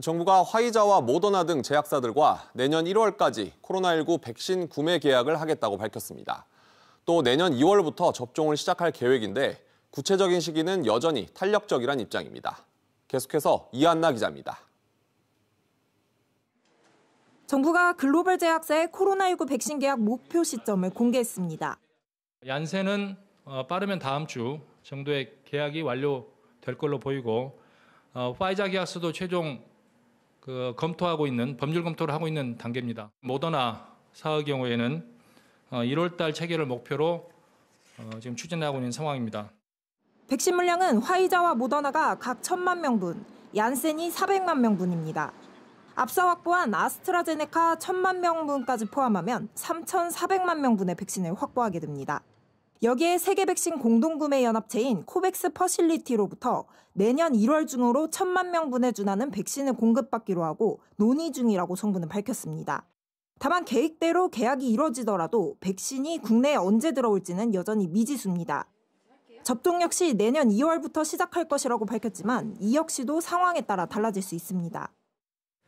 정부가 화이자와 모더나 등 제약사들과 내년 1월까지 코로나19 백신 구매 계약을 하겠다고 밝혔습니다. 또 내년 2월부터 접종을 시작할 계획인데 구체적인 시기는 여전히 탄력적이란 입장입니다. 계속해서 이한나 기자입니다. 정부가 글로벌 제약사의 코로나19 백신 계약 목표 시점을 공개했습니다. 얀센은 어, 빠르면 다음 주 정도의 계약이 완료될 걸로 보이고 어, 화이자 계약서도 최종 그 검토하고 있는 법률 검토를 하고 있는 단계입니다. 모더나 사의 경우에는 1월달 어, 체계를 목표로 어, 지금 추진하고 있는 상황입니다. 백신 물량은 화이자와 모더나가 각 천만 명분, 얀센이 400만 명분입니다. 앞서 확보한 아스트라제네카 천만 명분까지 포함하면 3,400만 명분의 백신을 확보하게 됩니다. 여기에 세계 백신 공동구매 연합체인 코백스 퍼실리티로부터 내년 1월 중으로 천만 명분에 준하는 백신을 공급받기로 하고 논의 중이라고 정부는 밝혔습니다. 다만 계획대로 계약이 이뤄지더라도 백신이 국내에 언제 들어올지는 여전히 미지수입니다. 접종 역시 내년 2월부터 시작할 것이라고 밝혔지만 이 역시도 상황에 따라 달라질 수 있습니다.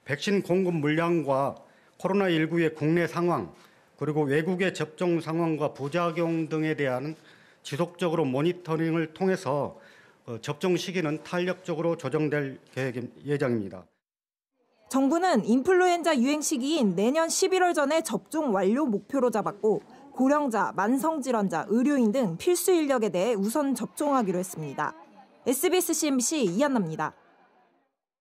백신 공급 물량과 코로나19의 국내 상황, 그리고 외국의 접종 상황과 부작용 등에 대한 지속적으로 모니터링을 통해서 어, 접종 시기는 탄력적으로 조정될 계획 예정입니다. 정부는 인플루엔자 유행 시기인 내년 11월 전에 접종 완료 목표로 잡았고 고령자, 만성질환자, 의료인 등 필수 인력에 대해 우선 접종하기로 했습니다. SBS CMC 이한나입니다.